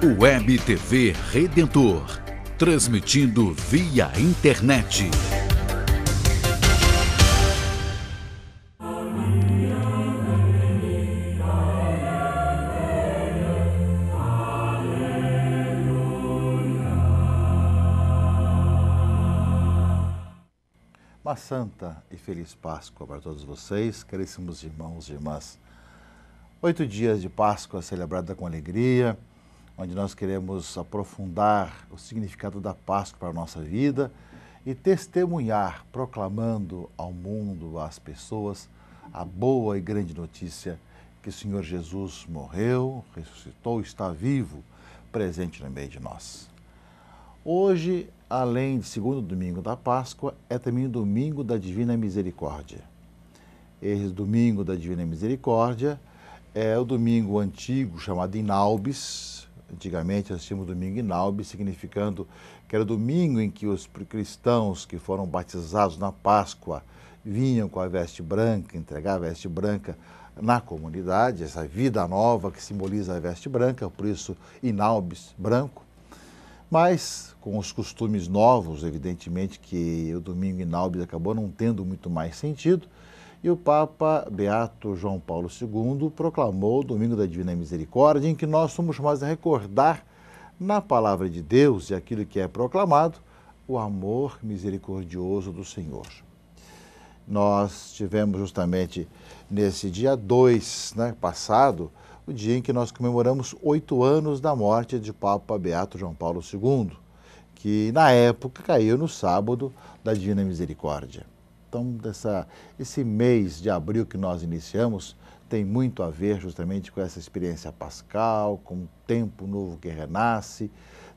Web TV Redentor, transmitindo via internet. Uma santa e feliz Páscoa para todos vocês, caríssimos irmãos e irmãs. Oito dias de Páscoa celebrada com alegria onde nós queremos aprofundar o significado da Páscoa para a nossa vida e testemunhar, proclamando ao mundo, às pessoas, a boa e grande notícia que o Senhor Jesus morreu, ressuscitou, está vivo, presente no meio de nós. Hoje, além de segundo domingo da Páscoa, é também o domingo da Divina Misericórdia. Esse domingo da Divina Misericórdia é o domingo antigo chamado Inalbis. Antigamente nós tínhamos domingo inalbe, significando que era domingo em que os cristãos que foram batizados na Páscoa vinham com a veste branca, entregar a veste branca na comunidade, essa vida nova que simboliza a veste branca, por isso inaubes branco. Mas com os costumes novos, evidentemente que o domingo Inalbe acabou não tendo muito mais sentido, e o Papa Beato João Paulo II proclamou o Domingo da Divina Misericórdia, em que nós somos mais a recordar na palavra de Deus e aquilo que é proclamado, o amor misericordioso do Senhor. Nós tivemos justamente nesse dia 2 né, passado, o dia em que nós comemoramos oito anos da morte de Papa Beato João Paulo II, que na época caiu no sábado da Divina Misericórdia. Então, dessa, esse mês de abril que nós iniciamos tem muito a ver justamente com essa experiência pascal, com o tempo novo que renasce,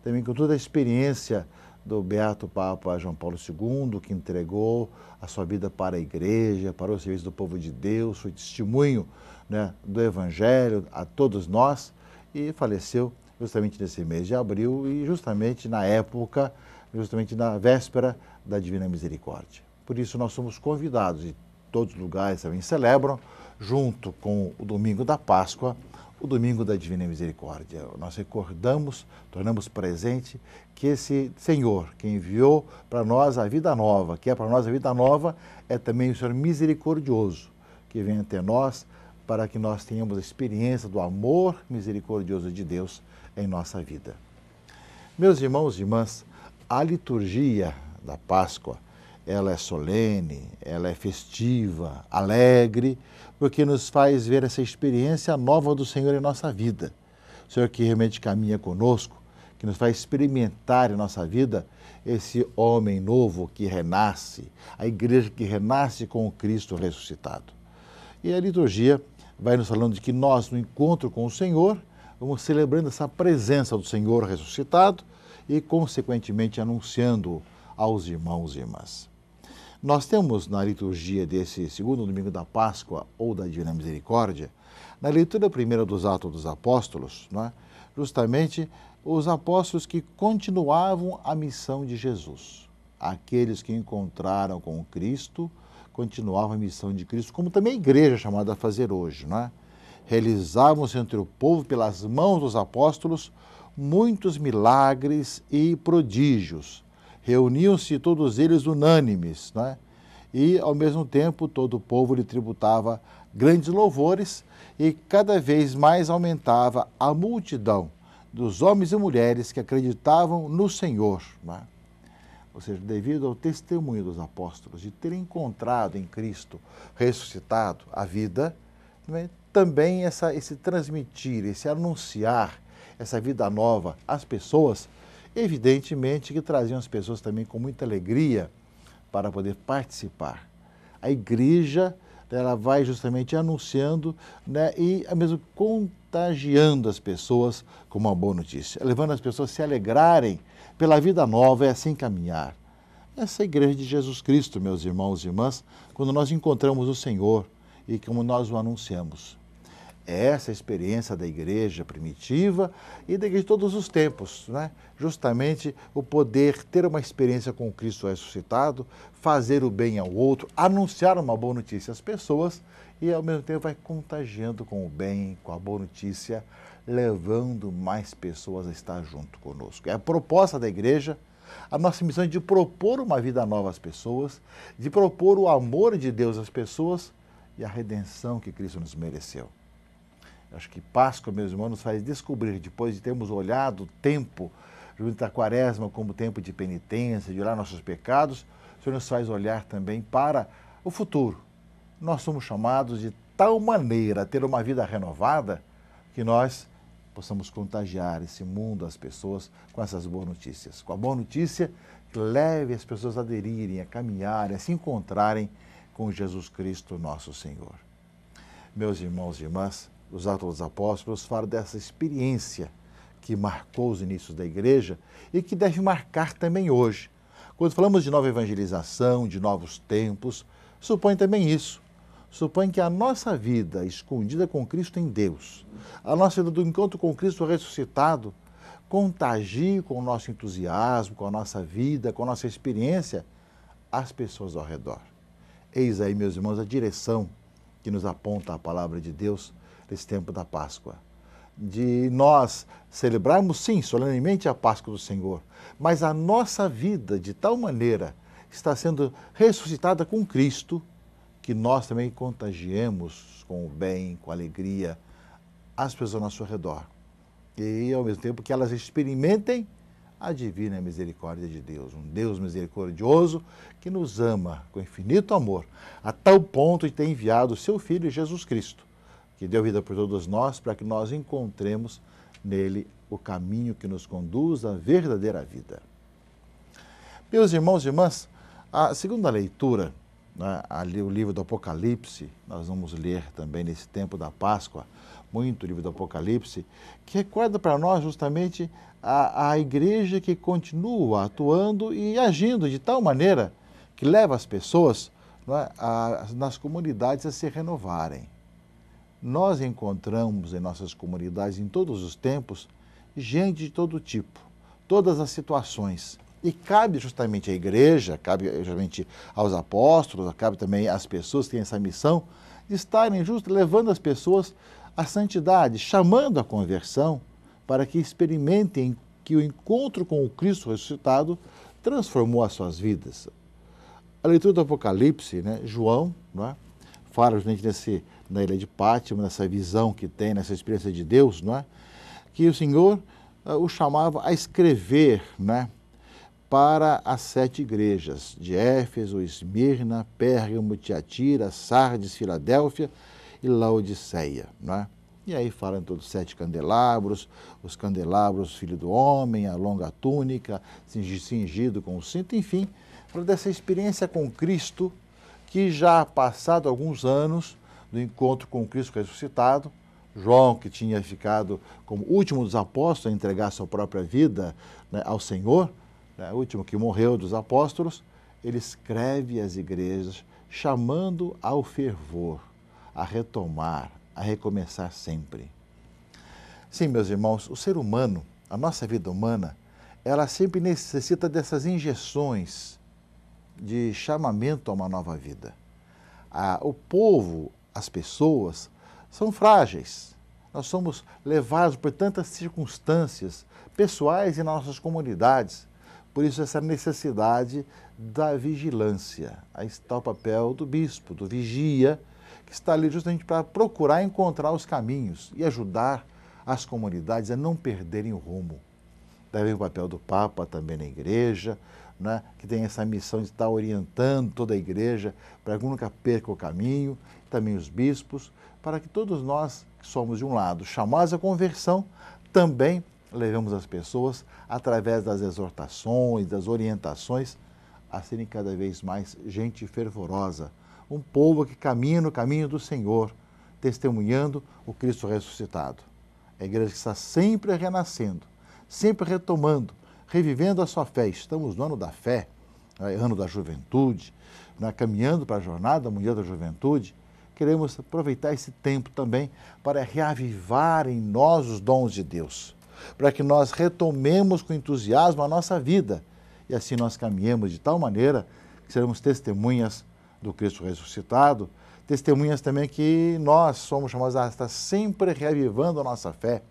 também com toda a experiência do Beato Papa João Paulo II, que entregou a sua vida para a igreja, para o serviço do povo de Deus, foi testemunho né, do Evangelho a todos nós e faleceu justamente nesse mês de abril e justamente na época, justamente na véspera da Divina Misericórdia. Por isso, nós somos convidados, e todos os lugares também celebram, junto com o domingo da Páscoa, o domingo da Divina Misericórdia. Nós recordamos, tornamos presente que esse Senhor que enviou para nós a vida nova, que é para nós a vida nova, é também o Senhor misericordioso, que vem até nós para que nós tenhamos a experiência do amor misericordioso de Deus em nossa vida. Meus irmãos e irmãs, a liturgia da Páscoa ela é solene, ela é festiva, alegre, porque nos faz ver essa experiência nova do Senhor em nossa vida. O Senhor que realmente caminha conosco, que nos faz experimentar em nossa vida esse homem novo que renasce, a igreja que renasce com o Cristo ressuscitado. E a liturgia vai nos falando de que nós, no encontro com o Senhor, vamos celebrando essa presença do Senhor ressuscitado e, consequentemente, anunciando aos irmãos e irmãs. Nós temos na liturgia desse segundo domingo da Páscoa ou da Divina Misericórdia, na leitura primeira dos Atos dos Apóstolos, é? justamente os apóstolos que continuavam a missão de Jesus. Aqueles que encontraram com Cristo continuavam a missão de Cristo, como também a igreja chamada a fazer hoje. é? Realizavam-se entre o povo, pelas mãos dos apóstolos, muitos milagres e prodígios reuniam-se todos eles unânimes, né? e ao mesmo tempo todo o povo lhe tributava grandes louvores e cada vez mais aumentava a multidão dos homens e mulheres que acreditavam no Senhor. Né? Ou seja, devido ao testemunho dos apóstolos de terem encontrado em Cristo ressuscitado a vida, né? também essa, esse transmitir, esse anunciar essa vida nova às pessoas Evidentemente que traziam as pessoas também com muita alegria para poder participar. A igreja ela vai justamente anunciando né, e é mesmo contagiando as pessoas com uma boa notícia, levando as pessoas a se alegrarem pela vida nova e assim caminhar. Essa é a igreja de Jesus Cristo, meus irmãos e irmãs, quando nós encontramos o Senhor e como nós o anunciamos. É essa a experiência da igreja primitiva e da igreja de todos os tempos, né? justamente o poder ter uma experiência com Cristo ressuscitado, fazer o bem ao outro, anunciar uma boa notícia às pessoas e ao mesmo tempo vai contagiando com o bem, com a boa notícia, levando mais pessoas a estar junto conosco. É a proposta da igreja, a nossa missão é de propor uma vida nova às pessoas, de propor o amor de Deus às pessoas e a redenção que Cristo nos mereceu. Acho que Páscoa, meus irmãos, nos faz descobrir, depois de termos olhado o tempo junto da quaresma como tempo de penitência, de olhar nossos pecados, o Senhor nos faz olhar também para o futuro. Nós somos chamados de tal maneira a ter uma vida renovada que nós possamos contagiar esse mundo, as pessoas, com essas boas notícias. Com a boa notícia que leve as pessoas a aderirem, a caminharem, a se encontrarem com Jesus Cristo, nosso Senhor. Meus irmãos e irmãs, dos Atos dos Apóstolos fala dessa experiência que marcou os inícios da igreja e que deve marcar também hoje. Quando falamos de nova evangelização, de novos tempos, supõe também isso. Supõe que a nossa vida escondida com Cristo em Deus, a nossa vida do encontro com Cristo ressuscitado, contagie com o nosso entusiasmo, com a nossa vida, com a nossa experiência, as pessoas ao redor. Eis aí, meus irmãos, a direção que nos aponta a palavra de Deus nesse tempo da Páscoa. De nós celebrarmos, sim, solenemente a Páscoa do Senhor, mas a nossa vida, de tal maneira, está sendo ressuscitada com Cristo, que nós também contagiemos com o bem, com a alegria, as pessoas ao nosso redor. E, ao mesmo tempo, que elas experimentem a divina misericórdia de Deus, um Deus misericordioso que nos ama com infinito amor, a tal ponto de ter enviado o seu Filho Jesus Cristo que deu vida por todos nós, para que nós encontremos nele o caminho que nos conduz à verdadeira vida. Meus irmãos e irmãs, a segunda leitura, né, ali o livro do Apocalipse, nós vamos ler também nesse tempo da Páscoa, muito o livro do Apocalipse, que recorda para nós justamente a, a igreja que continua atuando e agindo de tal maneira que leva as pessoas né, a, nas comunidades a se renovarem nós encontramos em nossas comunidades, em todos os tempos, gente de todo tipo, todas as situações. E cabe justamente à igreja, cabe justamente aos apóstolos, cabe também às pessoas que têm essa missão, de estarem justo levando as pessoas à santidade, chamando à conversão, para que experimentem que o encontro com o Cristo ressuscitado transformou as suas vidas. A leitura do Apocalipse, né? João, não é? fala justamente nesse, na Ilha de Pátima, nessa visão que tem, nessa experiência de Deus, não é? que o Senhor uh, o chamava a escrever né, para as sete igrejas de Éfeso, Esmirna, Pérgamo, Tiatira, Sardes, Filadélfia e Laodiceia. Não é? E aí fala em todos os sete candelabros, os candelabros, filho do homem, a longa túnica, cingido com o cinto, enfim, para dessa experiência com Cristo que já passado alguns anos do encontro com Cristo ressuscitado, João, que tinha ficado como último dos apóstolos a entregar sua própria vida né, ao Senhor, né, último que morreu dos apóstolos, ele escreve às igrejas chamando ao fervor, a retomar, a recomeçar sempre. Sim, meus irmãos, o ser humano, a nossa vida humana, ela sempre necessita dessas injeções, de chamamento a uma nova vida. Ah, o povo, as pessoas, são frágeis. Nós somos levados por tantas circunstâncias pessoais e nas nossas comunidades. Por isso, essa necessidade da vigilância. Aí está o papel do bispo, do vigia, que está ali justamente para procurar encontrar os caminhos e ajudar as comunidades a não perderem o rumo. Deve o papel do Papa também na igreja, né, que tem essa missão de estar orientando toda a igreja para que nunca perca o caminho, também os bispos, para que todos nós que somos de um lado chamados à conversão, também levemos as pessoas através das exortações, das orientações a serem cada vez mais gente fervorosa, um povo que caminha no caminho do Senhor, testemunhando o Cristo ressuscitado. A igreja que está sempre renascendo, sempre retomando revivendo a sua fé. Estamos no ano da fé, né, ano da juventude, né? caminhando para a Jornada mulher da Juventude. Queremos aproveitar esse tempo também para reavivar em nós os dons de Deus, para que nós retomemos com entusiasmo a nossa vida e assim nós caminhemos de tal maneira que seremos testemunhas do Cristo ressuscitado, testemunhas também que nós somos chamados a estar sempre reavivando a nossa fé,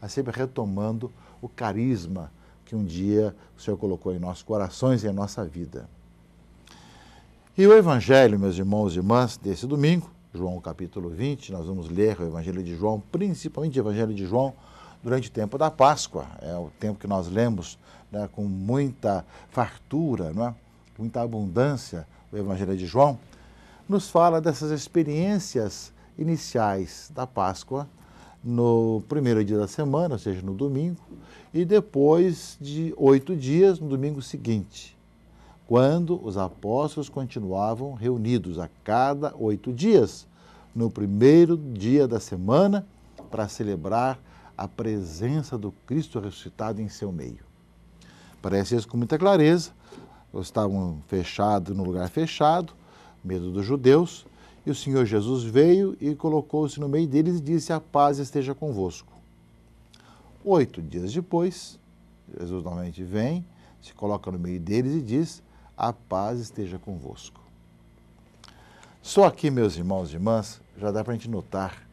a sempre retomando o carisma que um dia o Senhor colocou em nossos corações e em nossa vida. E o Evangelho, meus irmãos e irmãs, desse domingo, João capítulo 20, nós vamos ler o Evangelho de João, principalmente o Evangelho de João, durante o tempo da Páscoa. É o tempo que nós lemos né, com muita fartura, não é? muita abundância, o Evangelho de João, nos fala dessas experiências iniciais da Páscoa no primeiro dia da semana, ou seja, no domingo, e depois de oito dias, no domingo seguinte, quando os apóstolos continuavam reunidos a cada oito dias, no primeiro dia da semana, para celebrar a presença do Cristo ressuscitado em seu meio. Parece isso com muita clareza. Estavam fechados no lugar fechado, medo dos judeus, e o Senhor Jesus veio e colocou-se no meio deles e disse: A paz esteja convosco. Oito dias depois, Jesus novamente vem, se coloca no meio deles e diz: A paz esteja convosco. Só aqui, meus irmãos e irmãs, já dá para a gente notar: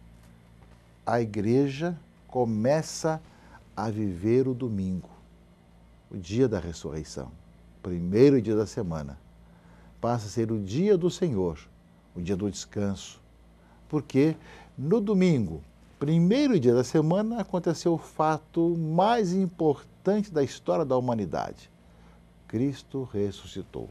a igreja começa a viver o domingo, o dia da ressurreição, primeiro dia da semana. Passa a ser o dia do Senhor o dia do descanso. Porque no domingo, primeiro dia da semana, aconteceu o fato mais importante da história da humanidade: Cristo ressuscitou.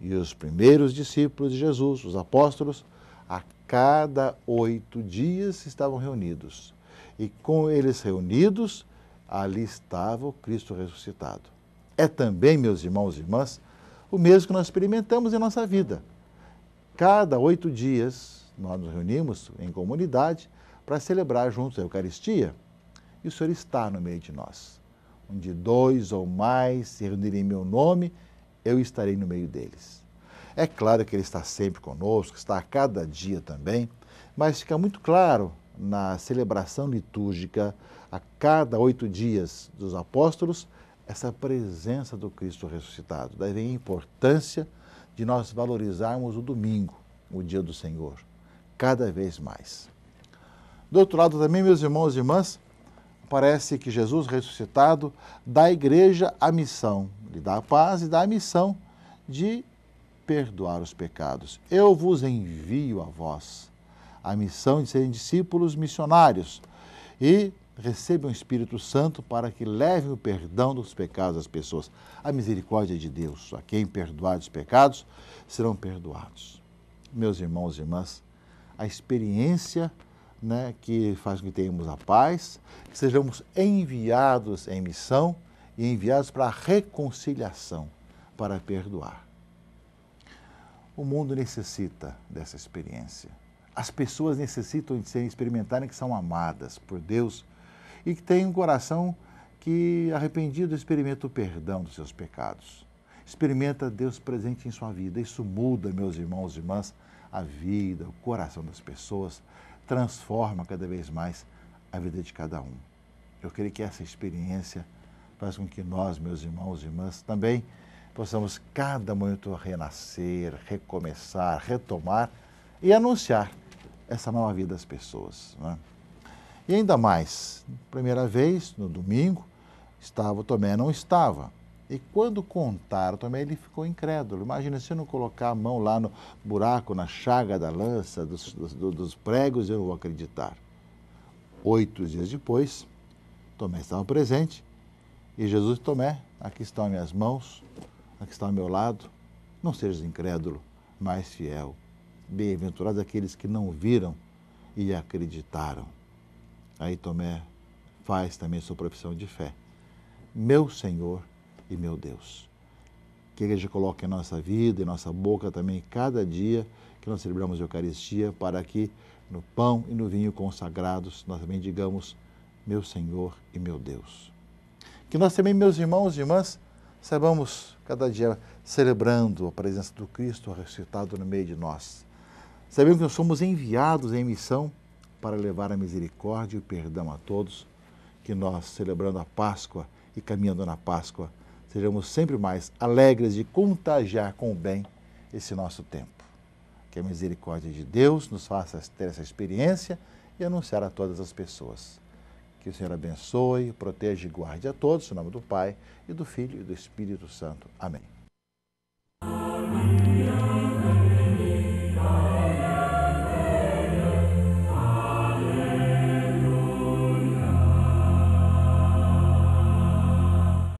E os primeiros discípulos de Jesus, os apóstolos, a cada oito dias estavam reunidos. E com eles reunidos, ali estava o Cristo ressuscitado. É também, meus irmãos e irmãs, o mesmo que nós experimentamos em nossa vida. Cada oito dias nós nos reunimos em comunidade para celebrar juntos a Eucaristia e o Senhor está no meio de nós. Onde dois ou mais se reunirem em meu nome, eu estarei no meio deles. É claro que Ele está sempre conosco, está a cada dia também, mas fica muito claro na celebração litúrgica, a cada oito dias dos apóstolos, essa presença do Cristo ressuscitado. Daí vem a importância de nós valorizarmos o domingo, o dia do Senhor, cada vez mais. Do outro lado também, meus irmãos e irmãs, parece que Jesus ressuscitado dá à igreja a missão, lhe dá a paz e dá a missão de perdoar os pecados. Eu vos envio a vós a missão de serem discípulos missionários e recebam o Espírito Santo para que leve o perdão dos pecados das pessoas. A misericórdia de Deus, a quem perdoar os pecados, serão perdoados. Meus irmãos e irmãs, a experiência né, que faz com que tenhamos a paz, que sejamos enviados em missão e enviados para a reconciliação, para perdoar. O mundo necessita dessa experiência. As pessoas necessitam de serem experimentarem que são amadas por Deus e que tem um coração que, arrependido, experimenta o perdão dos seus pecados. Experimenta Deus presente em sua vida. Isso muda, meus irmãos e irmãs, a vida, o coração das pessoas, transforma cada vez mais a vida de cada um. Eu creio que essa experiência faz com que nós, meus irmãos e irmãs, também possamos cada momento renascer, recomeçar, retomar e anunciar essa nova vida às pessoas. Não é? E ainda mais, primeira vez, no domingo, estava, Tomé não estava. E quando contaram Tomé ele ficou incrédulo. Imagina se eu não colocar a mão lá no buraco, na chaga da lança, dos, dos, dos pregos, eu não vou acreditar. Oito dias depois, Tomé estava presente e Jesus, Tomé, aqui estão minhas mãos, aqui está ao meu lado. Não sejas incrédulo, mas fiel. Bem-aventurados aqueles que não viram e acreditaram. Aí Tomé faz também sua profissão de fé. Meu Senhor e meu Deus. Que a gente coloque em nossa vida, em nossa boca também, cada dia que nós celebramos a Eucaristia, para que no pão e no vinho consagrados nós também digamos, meu Senhor e meu Deus. Que nós também, meus irmãos e irmãs, saibamos cada dia celebrando a presença do Cristo ressuscitado no meio de nós. Sabemos que nós somos enviados em missão para levar a misericórdia e o perdão a todos, que nós, celebrando a Páscoa e caminhando na Páscoa, sejamos sempre mais alegres de contagiar com o bem esse nosso tempo. Que a misericórdia de Deus nos faça ter essa experiência e anunciar a todas as pessoas. Que o Senhor abençoe, proteja e guarde a todos, em nome do Pai, e do Filho e do Espírito Santo. Amém.